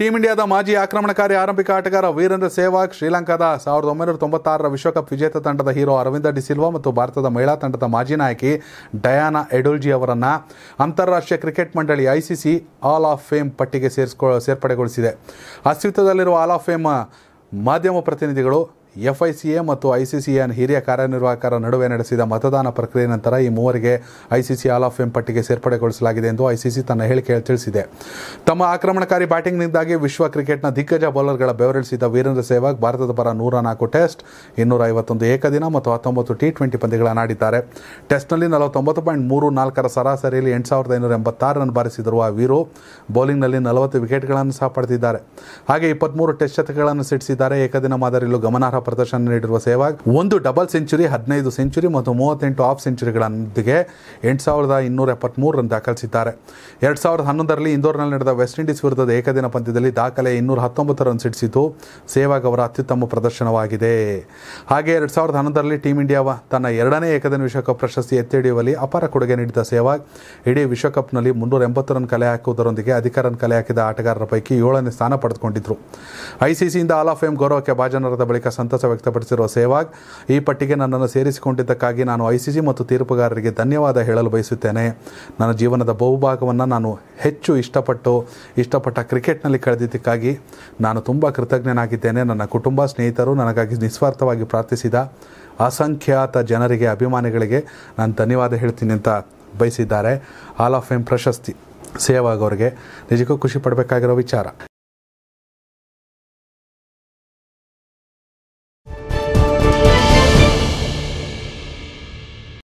team ಇಂಡಿಯಾದ ಮಾಜಿ ಆಕ್ರಮಣಕಾರಿ ಆರಂಭಿಕ ಆಟಗಾರ ವೀರೇಂದ್ರ ಸೆಹ್ವಾಗ್ ಶ್ರೀಲಂಕಾದ ಸಾವಿರದ ಒಂಬೈನೂರ ತೊಂಬತ್ತಾರರ ವಿಶ್ವಕಪ್ ವಿಜೇತ ತಂಡದ ಹೀರೋ ಅರವಿಂದ ಡಿಸಿಲ್ವಾ ಮತ್ತು ಭಾರತದ ಮಹಿಳಾ ತಂಡದ ಮಾಜಿ ನಾಯಕಿ ಡಯಾನಾ ಎಡುಲ್ಜಿ ಅವರನ್ನು ಅಂತಾರಾಷ್ಟ್ರೀಯ ಕ್ರಿಕೆಟ್ ಮಂಡಳಿ ಐಸಿಸಿ ಆಲ್ ಆಫ್ ಫೇಮ್ ಪಟ್ಟಿಗೆ ಸೇರಿಸ್ಕೊ ಸೇರ್ಪಡೆಗೊಳಿಸಿದೆ ಅಸ್ತಿತ್ವದಲ್ಲಿರುವ ಆಲ್ ಆಫ್ ಫೇಮ್ ಮಾಧ್ಯಮ ಪ್ರತಿನಿಧಿಗಳು ಎಫ್ಐಸಿಎ ಮತ್ತು ಐಸಿಸಿಎ ಹಿರಿಯ ಕಾರ್ಯನಿರ್ವಾಹಕರ ನಡುವೆ ನಡೆಸಿದ ಮತದಾನ ಪ್ರಕ್ರಿಯೆ ನಂತರ ಈ ಮೂವರಿಗೆ ಸಿ ಆಲ್ ಆಫ್ ಎಂ ಪಟ್ಟಿಗೆ ಸೇರ್ಪಡೆಗೊಳಿಸಲಾಗಿದೆ ಎಂದು ಐಸಿಸಿ ತನ್ನ ಹೇಳಿಕೆಯಲ್ಲಿ ತಿಳಿಸಿದೆ ತಮ್ಮ ಆಕ್ರಮಣಕಾರಿ ಬ್ಯಾಟಿಂಗ್ನಿಂದಾಗಿ ವಿಶ್ವ ಕ್ರಿಕೆಟ್ನ ದಿಗ್ಗಜ ಬೌಲರ್ಗಳ ಬೆವರಿಳಿಸಿದ ವೀರೇಂದ್ರ ಸೆಹ್ವಾಗ್ ಭಾರತದ ಪರ ನೂರ ನಾಲ್ಕು ಟೆಸ್ಟ್ ಇನ್ನೂರ ಐವತ್ತೊಂದು ಏಕದಿನ ಮತ್ತು ಹತ್ತೊಂಬತ್ತು ಟಿ ಟ್ವೆಂಟಿ ಪಂದ್ಯಗಳನ್ನು ಆಡಿದ್ದಾರೆ ಟೆಸ್ಟ್ನಲ್ಲಿ ನಲವತ್ತೊಂಬತ್ತು ಪಾಯಿಂಟ್ ಮೂರು ನಾಲ್ಕರ ಸರಾಸರಿಯಲ್ಲಿ ಎಂಟು ಸಾವಿರದ ಐನೂರ ಎಂಬತ್ತಾರು ರನ್ ಬಾರಿಸಿದರು ಆ ವೀರು ಬೌಲಿಂಗ್ನಲ್ಲಿ ನಲವತ್ತು ವಿಕೆಟ್ಗಳನ್ನು ಸಹ ಪಡೆದಿದ್ದಾರೆ ಹಾಗೆ ಇಪ್ಪತ್ತ್ಮೂರು ಟೆಸ್ಟ್ ಶತಕಗಳನ್ನು ಸಿಡಿಸಿದ್ದಾರೆ ಏಕದಿನ ಮಾದರಿಯಲ್ಲೂ ಗಮನಾರ್ಹ ಪ್ರದರ್ಶನ ನೀಡಿರುವ ಸೇವಾಗ್ ಒಂದು ಡಬಲ್ ಸೆಂಚುರಿ ಹದಿನೈದು ಸೆಂಚುರಿ ಮತ್ತು ಮೂವತ್ತೆಂಟು ಆಫ್ ಸೆಂಚುರಿಗಳೊಂದಿಗೆ ಎಂಟು ಸಾವಿರದ ಇನ್ನೂರ ಮೂರು ರನ್ ದಾಖಲಿಸಿದ್ದಾರೆ ಎರಡು ಸಾವಿರದ ಹನ್ನೊಂದರಲ್ಲಿ ಇಂದೋರ್ನಲ್ಲಿ ನಡೆದ ವೆಸ್ಟ್ ಇಂಡೀಸ್ ವಿರುದ್ಧದ ಏಕದಿನ ಪಂದ್ಯದಲ್ಲಿ ದಾಖಲೆ ಇನ್ನೂರ ಹತ್ತೊಂಬತ್ತು ರನ್ ಸಿಡಿಸಿದ್ದು ಸೇವಾಗ್ ಅವರ ಅತ್ಯುತ್ತಮ ಪ್ರದರ್ಶನವಾಗಿದೆ ಹಾಗೆ ಎರಡು ಸಾವಿರದ ಹನ್ನೊಂದರಲ್ಲಿ ಟೀಂ ಇಂಡಿಯಾ ತನ್ನ ಎರಡನೇ ಏಕದಿನ ವಿಶ್ವಕಪ್ ಪ್ರಶಸ್ತಿ ಎತ್ತಿಡಿಯುವಲ್ಲಿ ಅಪಾರ ಕೊಡುಗೆ ನೀಡಿದ ಸೇವಾಗ್ ಇಡೀ ವಿಶ್ವಕಪ್ನಲ್ಲಿ ಮುನ್ನೂರ ಎಂಬತ್ತು ರನ್ ಕಲೆ ಹಾಕುವುದರೊಂದಿಗೆ ಅಧಿಕ ರನ್ ಕಲೆ ಹಾಕಿದ ಆಟಗಾರರ ಪೈಕಿ ಏಳನೇ ಸ್ಥಾನ ಪಡೆದುಕೊಂಡಿದ್ದರು ಐಸಿಸಿಯಿಂದ ಆಲ್ ಆಫ್ ಫೇಮ್ ಗೌರವಕ್ಕೆ ಭಾಜನರಾದ ಬಳಿಕ ಸಂತಸ ವ್ಯಕ್ತಪಡಿಸಿರುವ ಸೇವಾಗ್ ಈ ಪಟ್ಟಿಗೆ ನನ್ನನ್ನು ಸೇರಿಸಿಕೊಂಡಿದ್ದಕ್ಕಾಗಿ ನಾನು ಸಿ ಮತ್ತು ತೀರ್ಪುಗಾರರಿಗೆ ಧನ್ಯವಾದ ಹೇಳಲು ಬಯಸುತ್ತೇನೆ ನನ್ನ ಜೀವನದ ಬಹುಭಾಗವನ್ನು ನಾನು ಹೆಚ್ಚು ಇಷ್ಟಪಟ್ಟು ಇಷ್ಟಪಟ್ಟ ಕ್ರಿಕೆಟ್ನಲ್ಲಿ ಕಳೆದಿದ್ದಕ್ಕಾಗಿ ನಾನು ತುಂಬ ಕೃತಜ್ಞನಾಗಿದ್ದೇನೆ ನನ್ನ ಕುಟುಂಬ ಸ್ನೇಹಿತರು ನನಗಾಗಿ ನಿಸ್ವಾರ್ಥವಾಗಿ ಪ್ರಾರ್ಥಿಸಿದ ಅಸಂಖ್ಯಾತ ಜನರಿಗೆ ಅಭಿಮಾನಿಗಳಿಗೆ ನಾನು ಧನ್ಯವಾದ ಹೇಳ್ತೀನಿ ಅಂತ ಬಯಸಿದ್ದಾರೆ ಆಲ್ ಆಫ್ ಫೇಮ್ ಪ್ರಶಸ್ತಿ ಸೇವಾಗ್ ಅವರಿಗೆ ನಿಜಕ್ಕೂ ಖುಷಿ ಪಡಬೇಕಾಗಿರೋ ವಿಚಾರ